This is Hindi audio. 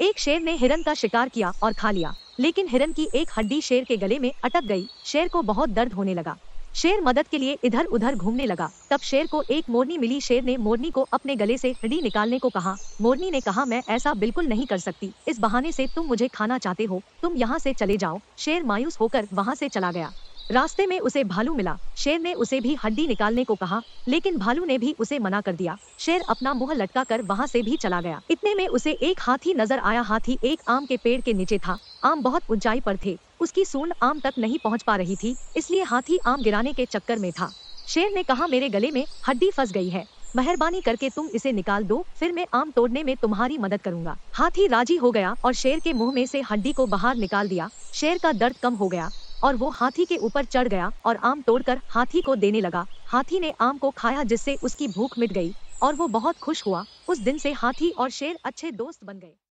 एक शेर ने हिरन का शिकार किया और खा लिया लेकिन हिरन की एक हड्डी शेर के गले में अटक गई शेर को बहुत दर्द होने लगा शेर मदद के लिए इधर उधर घूमने लगा तब शेर को एक मोरनी मिली शेर ने मोरनी को अपने गले से हड्डी निकालने को कहा मोरनी ने कहा मैं ऐसा बिल्कुल नहीं कर सकती इस बहाने से तुम मुझे खाना चाहते हो तुम यहाँ से चले जाओ शेर मायूस होकर वहाँ से चला गया रास्ते में उसे भालू मिला शेर ने उसे भी हड्डी निकालने को कहा लेकिन भालू ने भी उसे मना कर दिया शेर अपना मुंह लटका कर वहाँ से भी चला गया इतने में उसे एक हाथी नजर आया हाथी एक आम के पेड़ के नीचे था आम बहुत ऊंचाई पर थे उसकी सूंड आम तक नहीं पहुँच पा रही थी इसलिए हाथी आम गिराने के चक्कर में था शेर ने कहा मेरे गले में हड्डी फंस गई है मेहरबानी करके तुम इसे निकाल दो फिर मैं आम तोड़ने में तुम्हारी मदद करूंगा हाथी राजी हो गया और शेर के मुंह में से हड्डी को बाहर निकाल दिया शेर का दर्द कम हो गया और वो हाथी के ऊपर चढ़ गया और आम तोड़कर हाथी को देने लगा हाथी ने आम को खाया जिससे उसकी भूख मिट गई और वो बहुत खुश हुआ उस दिन से हाथी और शेर अच्छे दोस्त बन गए